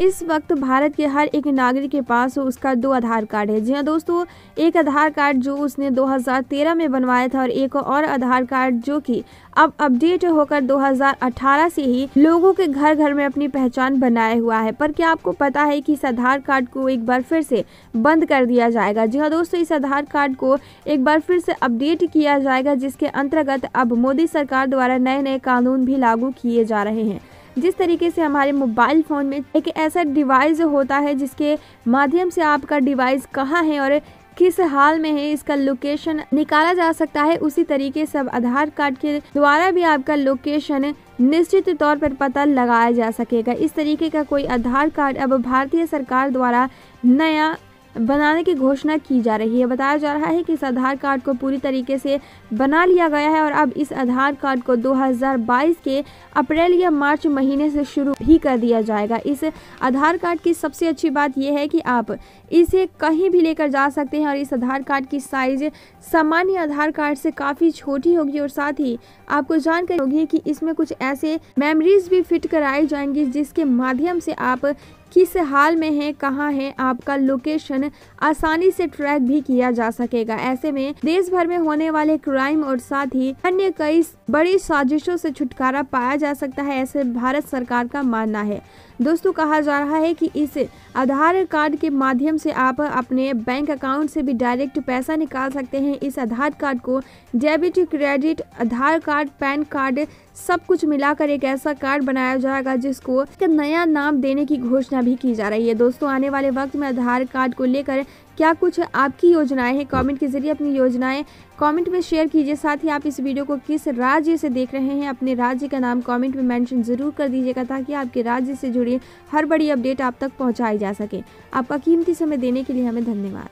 इस वक्त भारत के हर एक नागरिक के पास उसका दो आधार कार्ड है जी हाँ दोस्तों एक आधार कार्ड जो उसने 2013 में बनवाया था और एक और आधार कार्ड जो कि अब अपडेट होकर 2018 से ही लोगों के घर घर में अपनी पहचान बनाए हुआ है पर क्या आपको पता है कि इस आधार कार्ड को एक बार फिर से बंद कर दिया जाएगा जी हाँ दोस्तों इस आधार कार्ड को एक बार फिर से अपडेट किया जाएगा जिसके अंतर्गत अब मोदी सरकार द्वारा नए नए कानून भी लागू किए जा रहे हैं जिस तरीके से हमारे मोबाइल फ़ोन में एक ऐसा डिवाइस होता है जिसके माध्यम से आपका डिवाइस कहाँ है और किस हाल में है इसका लोकेशन निकाला जा सकता है उसी तरीके से आधार कार्ड के द्वारा भी आपका लोकेशन निश्चित तौर पर पता लगाया जा सकेगा इस तरीके का कोई आधार कार्ड अब भारतीय सरकार द्वारा नया बनाने की घोषणा की जा रही है बताया जा रहा है कि इस आधार कार्ड को पूरी तरीके से बना लिया गया है और अब इस आधार कार्ड को 2022 के अप्रैल या मार्च महीने से शुरू ही कर दिया जाएगा इस आधार कार्ड की सबसे अच्छी बात यह है कि आप इसे कहीं भी लेकर जा सकते हैं और इस आधार कार्ड की साइज सामान्य आधार कार्ड से काफ़ी छोटी होगी और साथ ही आपको जानकारी होगी कि इसमें कुछ ऐसे मेमरीज भी फिट कराई जाएंगी जिसके माध्यम से आप किस हाल में है कहाँ है आपका लोकेशन आसानी से ट्रैक भी किया जा सकेगा ऐसे में देश भर में होने वाले क्राइम और साथ ही अन्य कई बड़ी साजिशों से छुटकारा पाया जा सकता है ऐसे भारत सरकार का मानना है दोस्तों कहा जा रहा है कि इस आधार कार्ड के माध्यम से आप अपने बैंक अकाउंट से भी डायरेक्ट पैसा निकाल सकते हैं इस आधार कार्ड को debit credit Aadhaar card PAN card सब कुछ मिलाकर एक ऐसा कार्ड बनाया जाएगा जिसको नया नाम देने की घोषणा आलोचना भी की जा रही है दोस्तों आने वाले वक्त में आधार कार्ड को लेकर क्या कुछ आपकी योजनाएं हैं कमेंट के जरिए अपनी योजनाएं कमेंट में शेयर कीजिए साथ ही आप इस वीडियो को किस राज्य से देख रहे हैं अपने राज्य का नाम कमेंट में मेंशन जरूर कर दीजिएगा ताकि आपके राज्य से जुड़ी हर बड़ी अपडेट आप तक पहुंचाई जा सके आपका कीमती समय देने के लिए हमें धन्यवाद